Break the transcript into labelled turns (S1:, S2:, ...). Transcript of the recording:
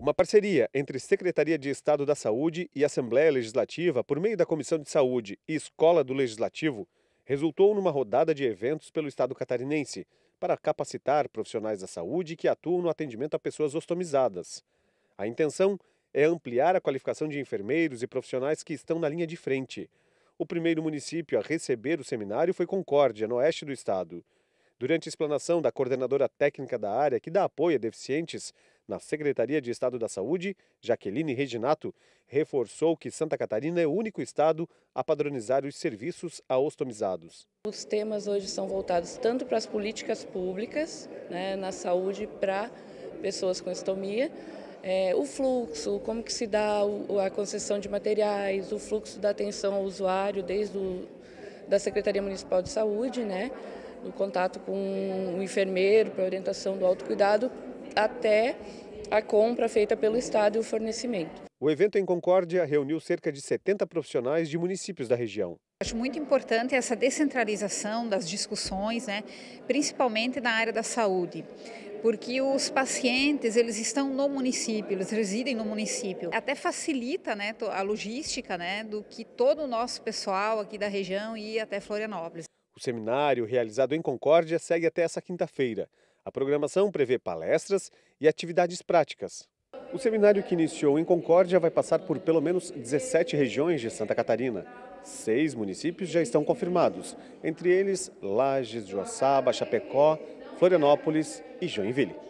S1: Uma parceria entre Secretaria de Estado da Saúde e Assembleia Legislativa, por meio da Comissão de Saúde e Escola do Legislativo, resultou numa rodada de eventos pelo Estado catarinense para capacitar profissionais da saúde que atuam no atendimento a pessoas ostomizadas. A intenção é ampliar a qualificação de enfermeiros e profissionais que estão na linha de frente. O primeiro município a receber o seminário foi Concórdia, no oeste do estado. Durante a explanação da coordenadora técnica da área, que dá apoio a deficientes, na Secretaria de Estado da Saúde, Jaqueline Reginato reforçou que Santa Catarina é o único estado a padronizar os serviços a ostomizados.
S2: Os temas hoje são voltados tanto para as políticas públicas, né, na saúde para pessoas com estomia, é, o fluxo, como que se dá a concessão de materiais, o fluxo da atenção ao usuário desde o, da Secretaria Municipal de Saúde, né, no contato com o enfermeiro, para orientação do autocuidado, até a compra feita pelo Estado e o fornecimento.
S1: O evento em Concórdia reuniu cerca de 70 profissionais de municípios da região.
S3: Acho muito importante essa descentralização das discussões, né, principalmente na área da saúde porque os pacientes eles estão no município, eles residem no município. Até facilita né, a logística né, do que todo o nosso pessoal aqui da região ir até Florianópolis.
S1: O seminário realizado em Concórdia segue até essa quinta-feira. A programação prevê palestras e atividades práticas. O seminário que iniciou em Concórdia vai passar por pelo menos 17 regiões de Santa Catarina. Seis municípios já estão confirmados, entre eles Lages, Joaçaba, Chapecó, Florianópolis e Joinville.